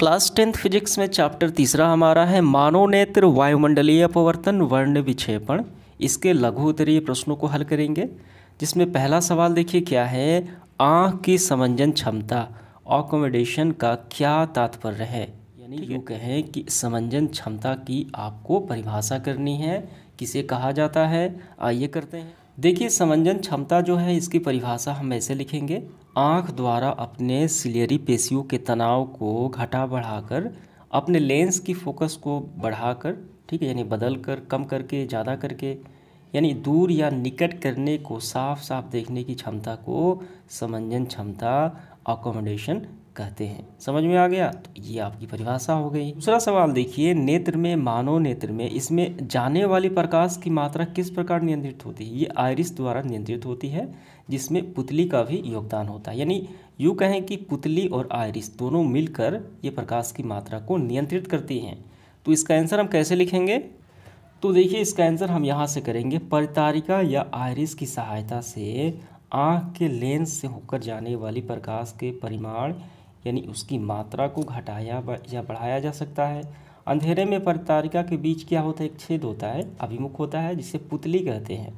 Class tenth physics में chapter तीसरा हमारा है मानव नेत्र वायुमंडलीय अपवर्तन वर्ण विक्षेपण इसके लघु उत्तरीय प्रश्नों को हल करेंगे जिसमें पहला सवाल देखिए क्या है आँख की समंजन क्षमता ऑकोमोडेशन का क्या तात्पर्य है यानी यूँ कहें कि समंजन क्षमता की आपको परिभाषा करनी है किसे कहा जाता है आइए करते हैं देखिए समंजन क्षमता जो है इसकी परिभाषा हम ऐसे लिखेंगे आँख द्वारा अपने सिलियरी पेशियों के तनाव को घटा बढ़ाकर अपने लेंस की फोकस को बढ़ाकर ठीक है यानी बदल कर कम करके ज़्यादा करके यानी दूर या निकट करने को साफ साफ देखने की क्षमता को समंजन क्षमता अकोमोडेशन कहते हैं समझ में आ गया तो ये आपकी परिभाषा हो गई दूसरा सवाल देखिए नेत्र में मानव नेत्र में इसमें जाने वाली प्रकाश की मात्रा किस प्रकार नियंत्रित होती है ये आयरिस द्वारा नियंत्रित होती है जिसमें पुतली का भी योगदान होता है यानी यूँ कहें कि पुतली और आयरिस दोनों मिलकर ये प्रकाश की मात्रा को नियंत्रित करती हैं तो इसका आंसर हम कैसे लिखेंगे तो देखिए इसका आंसर हम यहाँ से करेंगे परितारिका या आयरिस की सहायता से आँख के लेंस से होकर जाने वाली प्रकाश के परिमाण यानी उसकी मात्रा को घटाया या बढ़ाया जा सकता है अंधेरे में परितारिका के बीच क्या होता है एक छेद होता है अभिमुख होता है जिसे पुतली कहते हैं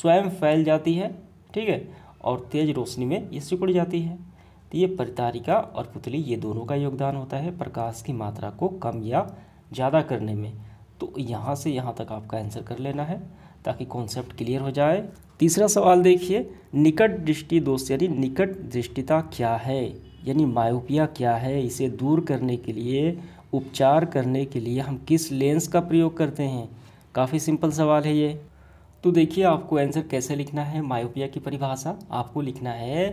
स्वयं फैल जाती है ठीक है और तेज रोशनी में ये सिकुड़ जाती है तो ये परितारिका और पुतली ये दोनों का योगदान होता है प्रकाश की मात्रा को कम या ज़्यादा करने में तो यहाँ से यहाँ तक आपका आंसर कर लेना है ताकि कॉन्सेप्ट क्लियर हो जाए तीसरा सवाल देखिए निकट दृष्टि दोष यानी निकट दृष्टिता क्या है यानी मायोपिया क्या है इसे दूर करने के लिए उपचार करने के लिए हम किस लेंस का प्रयोग करते हैं काफ़ी सिंपल सवाल है ये तो देखिए आपको आंसर कैसे लिखना है मायोपिया की परिभाषा आपको लिखना है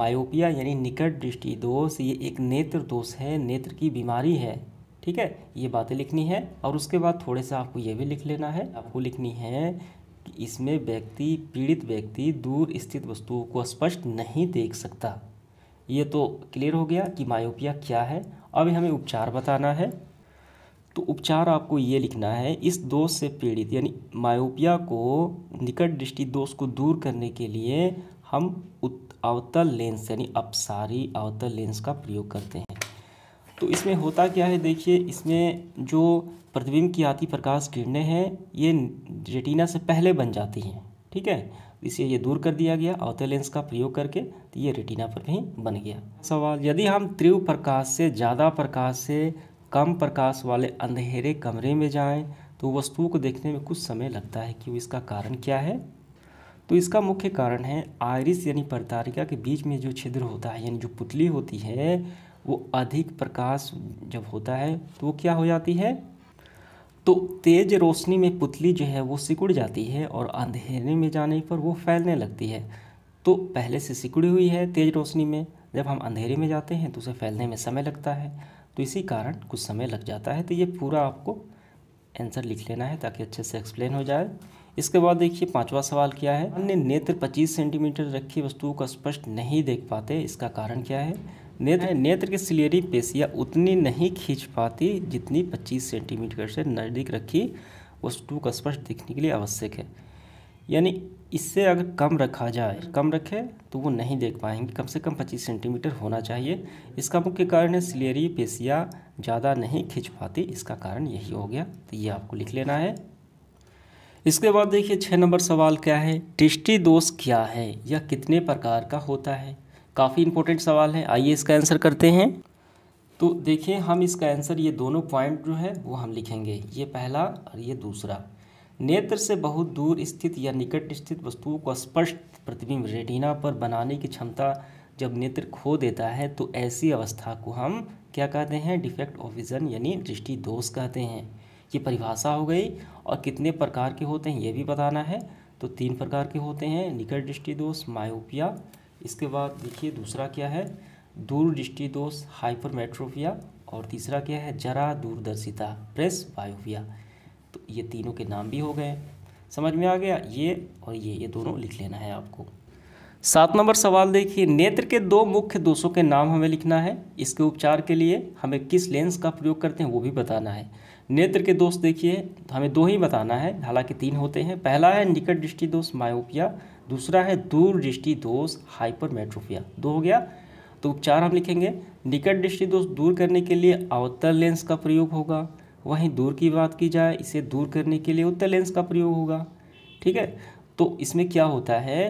मायोपिया यानी निकट दृष्टि दोष ये एक नेत्र दोष है नेत्र की बीमारी है ठीक है ये बातें लिखनी है और उसके बाद थोड़े से आपको ये भी लिख लेना है आपको लिखनी है कि इसमें व्यक्ति पीड़ित व्यक्ति दूर स्थित वस्तुओं को स्पष्ट नहीं देख सकता ये तो क्लियर हो गया कि मायोपिया क्या है अभी हमें उपचार बताना है तो उपचार आपको ये लिखना है इस दोष से पीड़ित यानी मायोपिया को निकट दृष्टि दोष को दूर करने के लिए हम अवतल लेंस यानी अपसारी अवतल लेंस का प्रयोग करते हैं तो इसमें होता क्या है देखिए इसमें जो प्रतिबिंब की आती प्रकाश किरणें हैं ये रेटिना से पहले बन जाती हैं ठीक है इसे ये दूर कर दिया गया अवतल लेंस का प्रयोग करके तो ये रेटिना पर भी बन गया सवाल यदि हम त्रिव प्रकाश से ज़्यादा प्रकाश से कम प्रकाश वाले अंधेरे कमरे में जाएं तो वस्तु को देखने में कुछ समय लगता है कि इसका कारण क्या है तो इसका मुख्य कारण है आयरिस यानी परतारिका के बीच में जो छिद्र होता है यानी जो पुतली होती है वो अधिक प्रकाश जब होता है तो वो क्या हो जाती है तो तेज़ रोशनी में पुतली जो है वो सिकुड़ जाती है और अंधेरे में जाने पर वो फैलने लगती है तो पहले से सिकुड़ी हुई है तेज़ रोशनी में जब हम अंधेरे में जाते हैं तो उसे फैलने में समय लगता है तो इसी कारण कुछ समय लग जाता है तो ये पूरा आपको आंसर लिख लेना है ताकि अच्छे से एक्सप्लेन हो जाए इसके बाद देखिए पांचवा सवाल क्या है अन्य नेत्र 25 सेंटीमीटर रखी वस्तुओं का स्पष्ट नहीं देख पाते इसका कारण क्या है नेत्र हाँ नेत्र की सिलियरी पेशियाँ उतनी नहीं खींच पाती जितनी 25 सेंटीमीटर से नज़दीक रखी वस्तु का स्पष्ट दिखने के लिए आवश्यक है यानी इससे अगर कम रखा जाए हाँ। कम रखे तो वो नहीं देख पाएंगे कम से कम 25 सेंटीमीटर होना चाहिए इसका मुख्य कारण है सिलियरी पेशियाँ ज़्यादा नहीं खींच पाती इसका कारण यही हो गया तो ये आपको लिख लेना है इसके बाद देखिए छः नंबर सवाल क्या है टिष्टि दोष क्या है या कितने प्रकार का होता है काफ़ी इंपॉर्टेंट सवाल है आइए इसका आंसर करते हैं तो देखिए हम इसका आंसर ये दोनों पॉइंट जो है वो हम लिखेंगे ये पहला और ये दूसरा नेत्र से बहुत दूर स्थित या निकट स्थित वस्तुओं को स्पष्ट प्रतिबिंब रेटिना पर बनाने की क्षमता जब नेत्र खो देता है तो ऐसी अवस्था को हम क्या कहते हैं डिफेक्ट ऑफ विज़न यानी दृष्टि दोष कहते हैं ये परिभाषा हो गई और कितने प्रकार के होते हैं ये भी बताना है तो तीन प्रकार के होते हैं निकट दृष्टि दोष मायोपिया इसके बाद देखिए दूसरा क्या है दूरदृष्टि दोष हाइपरमेट्रोफिया और तीसरा क्या है जरा दूरदर्शिता प्रेस बायोफिया तो ये तीनों के नाम भी हो गए समझ में आ गया ये और ये ये दोनों लिख लेना है आपको सात नंबर सवाल देखिए नेत्र के दो मुख्य दोषों के नाम हमें लिखना है इसके उपचार के लिए हमें किस लेंस का प्रयोग करते हैं वो भी बताना है नेत्र के दोष देखिए हमें दो ही बताना है हालांकि तीन होते हैं पहला है निकट दृष्टि दोष मायोपिया दूसरा है दूर दृष्टि दोष हाइपरमेट्रोफिया दो हो गया तो उपचार हम लिखेंगे निकट दृष्टि दोष दूर करने के लिए अवतल लेंस का प्रयोग होगा वहीं दूर की बात की जाए इसे दूर करने के लिए उत्तर लेंस का प्रयोग होगा ठीक है तो इसमें क्या होता है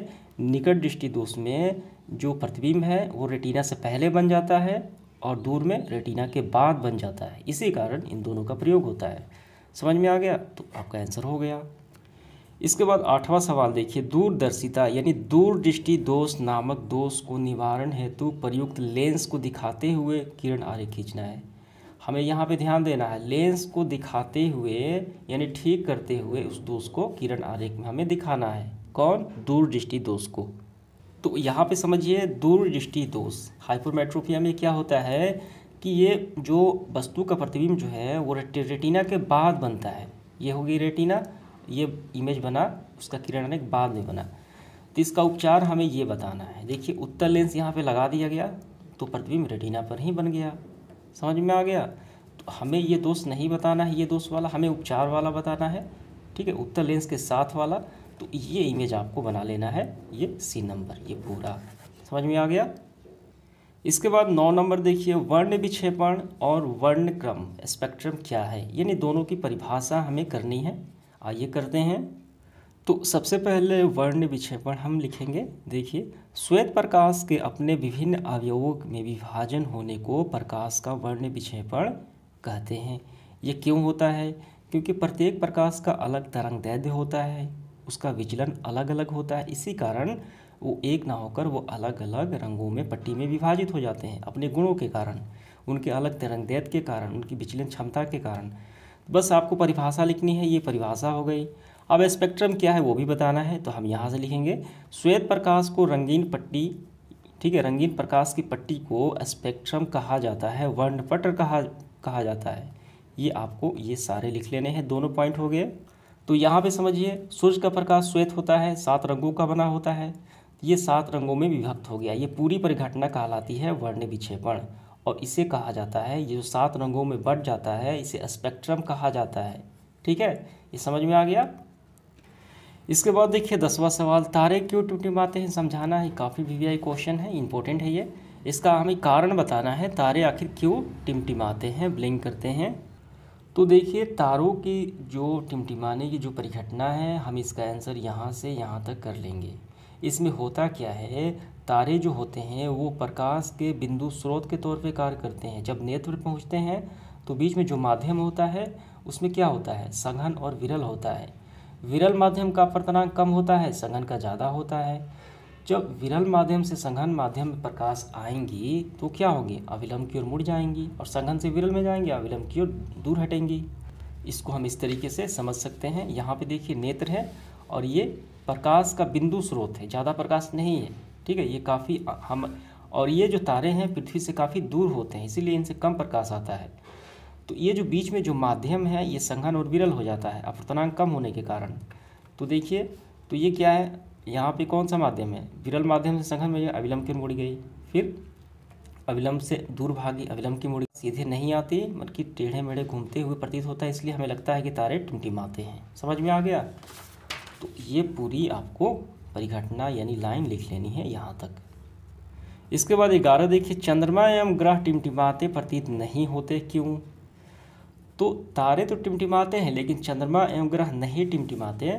निकट दृष्टि दोष में जो प्रतिबिंब है वो रेटिना से पहले बन जाता है और दूर में रेटिना के बाद बन जाता है इसी कारण इन दोनों का प्रयोग होता है समझ में आ गया तो आपका आंसर हो गया इसके बाद आठवां सवाल देखिए दूरदर्शिता यानी दूरदृष्टि दोष नामक दोष को निवारण हेतु प्रयुक्त लेंस को दिखाते हुए किरण आर्य खींचना है हमें यहाँ पे ध्यान देना है लेंस को दिखाते हुए यानी ठीक करते हुए उस दोष को किरण आरेख में हमें दिखाना है कौन दूरदृष्टि दोष को तो यहाँ पे समझिए दूरदृष्टि दोष हाइपोमेट्रोफिया में क्या होता है कि ये जो वस्तु का प्रतिबिंब जो है वो रेटिना के बाद बनता है ये होगी रेटिना ये इमेज बना उसका किरण अनेक बाद में बना तो इसका उपचार हमें ये बताना है देखिए उत्तर लेंस यहाँ पे लगा दिया गया तो प्रतिबिंब रेटिना पर ही बन गया समझ में आ गया तो हमें ये दोष नहीं बताना है ये दोष वाला हमें उपचार वाला बताना है ठीक है उत्तर लेंस के साथ वाला तो ये इमेज आपको बना लेना है ये सी नंबर ये पूरा समझ में आ गया इसके बाद नौ नंबर देखिए वर्ण विक्षेपण और वर्ण क्रम स्पेक्ट्रम क्या है यानी दोनों की परिभाषा हमें करनी है आइए करते हैं तो सबसे पहले वर्ण विक्षेपण हम लिखेंगे देखिए श्वेत प्रकाश के अपने विभिन्न अवयवों में विभाजन होने को प्रकाश का वर्ण विक्षेपण कहते हैं ये क्यों होता है क्योंकि प्रत्येक प्रकाश का अलग तरंग दैध्य होता है उसका विचलन अलग अलग होता है इसी कारण वो एक ना होकर वो अलग अलग रंगों में पट्टी में विभाजित हो जाते हैं अपने गुणों के कारण उनके अलग तरंग तरंगदैत के कारण उनकी विचलन क्षमता के कारण बस आपको परिभाषा लिखनी है ये परिभाषा हो गई अब स्पेक्ट्रम क्या है वो भी बताना है तो हम यहाँ से लिखेंगे श्वेत प्रकाश को रंगीन पट्टी ठीक है रंगीन प्रकाश की पट्टी को स्पेक्ट्रम कहा जाता है वर्णपट कहा कहा जाता है ये आपको ये सारे लिख लेने हैं दोनों पॉइंट हो गए तो यहाँ पे समझिए सूर्य का प्रकाश श्वेत होता है सात रंगों का बना होता है ये सात रंगों में विभक्त हो गया ये पूरी परिघटना कहलाती है वर्ण विक्षेपण और इसे कहा जाता है ये जो सात रंगों में बढ़ जाता है इसे स्पेक्ट्रम कहा जाता है ठीक है ये समझ में आ गया इसके बाद देखिए दसवां सवाल तारे क्यों टिमटिमाते हैं समझाना है काफ़ी वीवीआई क्वेश्चन है इंपॉर्टेंट है ये इसका हमें कारण बताना है तारे आखिर क्यों टिमटिमाते हैं ब्लिंक करते हैं तो देखिए तारों की जो टिमटिमाने की जो परिघटना है हम इसका आंसर यहाँ से यहाँ तक कर लेंगे इसमें होता क्या है तारे जो होते हैं वो प्रकाश के बिंदु स्रोत के तौर पे कार्य करते हैं जब नेत्र पहुँचते हैं तो बीच में जो माध्यम होता है उसमें क्या होता है सघन और विरल होता है विरल माध्यम का अपवर्तनांक कम होता है सघन का ज़्यादा होता है जब विरल माध्यम से सघन माध्यम में प्रकाश आएंगी तो क्या होगी अविलंब की ओर मुड़ जाएंगी और सघन से विरल में जाएंगी अविलंब की ओर दूर हटेंगी इसको हम इस तरीके से समझ सकते हैं यहाँ पे देखिए नेत्र है और ये प्रकाश का बिंदु स्रोत है ज़्यादा प्रकाश नहीं है ठीक है ये काफ़ी हम और ये जो तारे हैं पृथ्वी से काफ़ी दूर होते हैं इसीलिए इनसे कम प्रकाश आता है तो ये जो बीच में जो माध्यम है ये संघन और विरल हो जाता है अपवर्तनांक कम होने के कारण तो देखिए तो ये क्या है यहाँ पे कौन सा माध्यम है विरल माध्यम से संघन में अविलंब की मुड़ गई फिर अविलंब से दूर भागी अविलंब की मुड़ी सीधे नहीं आती बल्कि टेढ़े मेढ़े घूमते हुए प्रतीत होता है इसलिए हमें लगता है कि तारे टिमटिमाते हैं समझ में आ गया तो ये पूरी आपको परिघटना यानी लाइन लिख लेनी है यहाँ तक इसके बाद ग्यारह देखिए चंद्रमा एवं ग्रह टिमटिमाते प्रतीत नहीं होते क्यों तो तारे तो टिमटिमाते हैं लेकिन चंद्रमा एवं ग्रह नहीं टिमटिमाते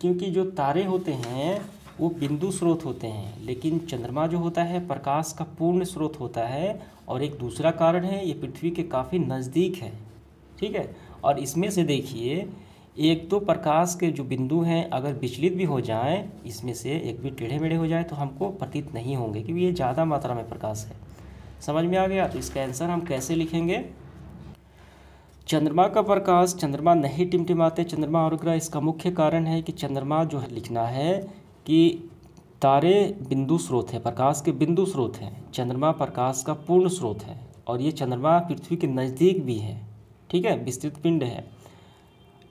क्योंकि जो तारे होते हैं वो बिंदु स्रोत होते हैं लेकिन चंद्रमा जो होता है प्रकाश का पूर्ण स्रोत होता है और एक दूसरा कारण है ये पृथ्वी के काफ़ी नज़दीक है ठीक है और इसमें से देखिए एक तो प्रकाश के जो बिंदु हैं अगर विचलित भी हो जाएं इसमें से एक भी टेढ़े मेढ़े हो जाए तो हमको प्रतीत नहीं होंगे क्योंकि ये ज़्यादा मात्रा में प्रकाश है समझ में आ गया तो इसका आंसर हम कैसे लिखेंगे चंद्रमा का प्रकाश चंद्रमा नहीं टिमटिमाते चंद्रमा और ग्रह इसका मुख्य कारण है कि चंद्रमा जो है लिखना है कि तारे बिंदु स्रोत है प्रकाश के बिंदु स्रोत हैं चंद्रमा प्रकाश का पूर्ण स्रोत है और ये चंद्रमा पृथ्वी के नज़दीक भी है ठीक है विस्तृत पिंड है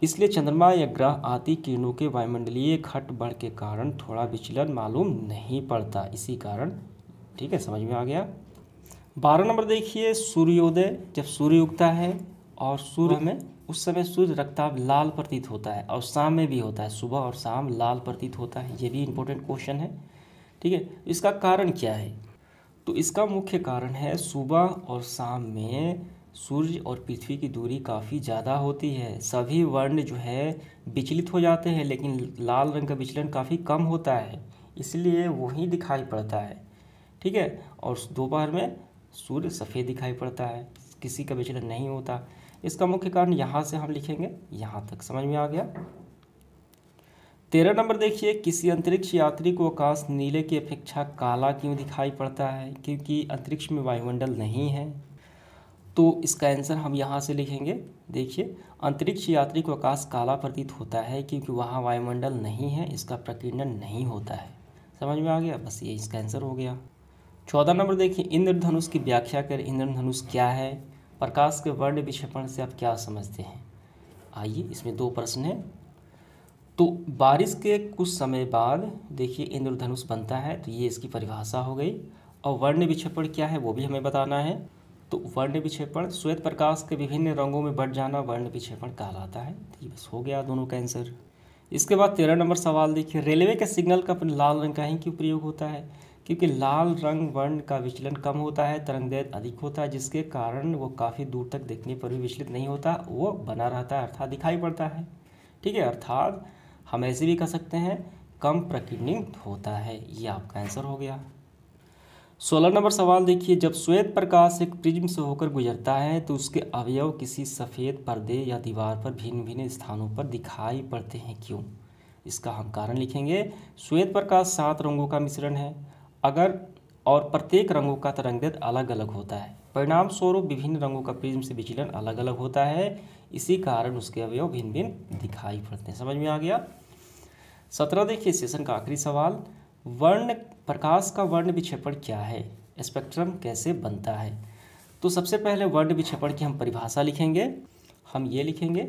इसलिए चंद्रमा या ग्रह आदि किरणों के वायुमंडलीय खट बढ़ के कारण थोड़ा विचलन मालूम नहीं पड़ता इसी कारण ठीक है समझ में आ गया बारह नंबर देखिए सूर्योदय जब सूर्य उगता है और सूर्य हाँ। में उस समय सूर्य रक्ताब लाल प्रतीत होता है और शाम में भी होता है सुबह और शाम लाल प्रतीत होता है ये भी इम्पोर्टेंट क्वेश्चन है ठीक है इसका कारण क्या है तो इसका मुख्य कारण है सुबह और शाम में सूर्य और पृथ्वी की दूरी काफ़ी ज़्यादा होती है सभी वर्ण जो है विचलित हो जाते हैं लेकिन लाल रंग का विचलन काफ़ी कम होता है इसलिए वही दिखाई पड़ता है ठीक है और दोपहर में सूर्य सफ़ेद दिखाई पड़ता है किसी का विचलन नहीं होता इसका मुख्य कारण यहाँ से हम लिखेंगे यहाँ तक समझ में आ गया तेरह नंबर देखिए किसी अंतरिक्ष यात्री को आकाश नीले की अपेक्षा काला क्यों दिखाई पड़ता है क्योंकि अंतरिक्ष में वायुमंडल नहीं है तो इसका आंसर हम यहाँ से लिखेंगे देखिए अंतरिक्ष यात्री को आकाश काला प्रतीत होता है क्योंकि वहाँ वायुमंडल नहीं है इसका प्रकीर्णन नहीं होता है समझ में आ गया बस ये इसका आंसर हो गया चौदह नंबर देखिए इंद्रधनुष की व्याख्या कर इंद्रधनुष क्या है प्रकाश के वर्ण विक्षेपण से आप क्या समझते हैं आइए इसमें दो प्रश्न हैं तो बारिश के कुछ समय बाद देखिए इंद्रधनुष बनता है तो ये इसकी परिभाषा हो गई और वर्ण विक्षेपण क्या है वो भी हमें बताना है तो वर्ण विक्षेपण श्वेत प्रकाश के विभिन्न रंगों में बढ़ जाना वर्ण विक्षेपण कहलाता है तो ये बस हो गया दोनों का आंसर इसके बाद तेरह नंबर सवाल देखिए रेलवे के सिग्नल का लाल रंग का ही क्यों प्रयोग होता है क्योंकि लाल रंग वर्ण का विचलन कम होता है तरंगदैर्घ्य अधिक होता है जिसके कारण वो काफ़ी दूर तक देखने पर भी विचलित नहीं होता वो बना रहता है अर्थात दिखाई पड़ता है ठीक है अर्थात हम ऐसे भी कह सकते हैं कम प्रकीर्णित होता है ये आपका आंसर हो गया सोलह नंबर सवाल देखिए जब श्वेत प्रकाश एक प्रिज्म से होकर गुजरता है तो उसके अवयव किसी सफ़ेद पर्दे या दीवार पर भिन्न भिन्न स्थानों पर दिखाई पड़ते हैं क्यों इसका हम कारण लिखेंगे श्वेत प्रकाश सात रंगों का मिश्रण है अगर और प्रत्येक रंगों का तरंगदैत अलग अलग होता है परिणाम स्वरूप विभिन्न रंगों का प्रिज्म से विचलन अलग अलग होता है इसी कारण उसके अवयव भिन्न भिन्न दिखाई पड़ते हैं समझ में आ गया सत्रह देखिए सेशन का आखिरी सवाल वर्ण प्रकाश का वर्ण विक्षेपण क्या है स्पेक्ट्रम कैसे बनता है तो सबसे पहले वर्ण विक्षेपण की हम परिभाषा लिखेंगे हम ये लिखेंगे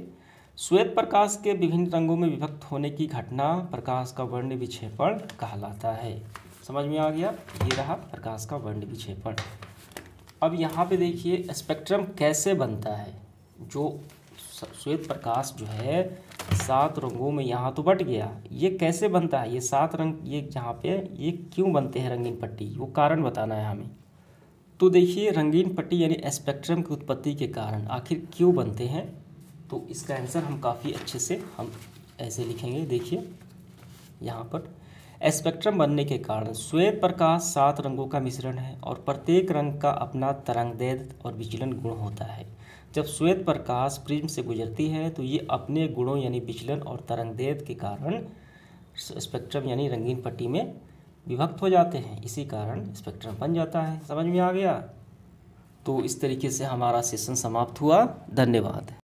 श्वेत प्रकाश के विभिन्न रंगों में विभक्त होने की घटना प्रकाश का वर्ण विक्षेपण कहलाता है समझ में आ गया ये रहा प्रकाश का वर्ण विक्षेपण अब यहाँ पे देखिए स्पेक्ट्रम कैसे बनता है जो श्वेत प्रकाश जो है सात रंगों में यहाँ तो बट गया ये कैसे बनता है ये सात रंग ये जहाँ पे ये क्यों बनते हैं रंगीन पट्टी वो कारण बताना है हमें तो देखिए रंगीन पट्टी यानी स्पेक्ट्रम की उत्पत्ति के कारण आखिर क्यों बनते हैं तो इसका आंसर हम काफ़ी अच्छे से हम ऐसे लिखेंगे देखिए यहाँ पर स्पेक्ट्रम बनने के कारण श्वेत प्रकाश सात रंगों का मिश्रण है और प्रत्येक रंग का अपना तरंगदैद और विचलन गुण होता है जब श्वेत प्रकाश प्रिज्म से गुजरती है तो ये अपने गुणों यानी विचलन और तरंगदेद के कारण स्पेक्ट्रम यानी रंगीन पट्टी में विभक्त हो जाते हैं इसी कारण स्पेक्ट्रम बन जाता है समझ में आ गया तो इस तरीके से हमारा सेशन समाप्त हुआ धन्यवाद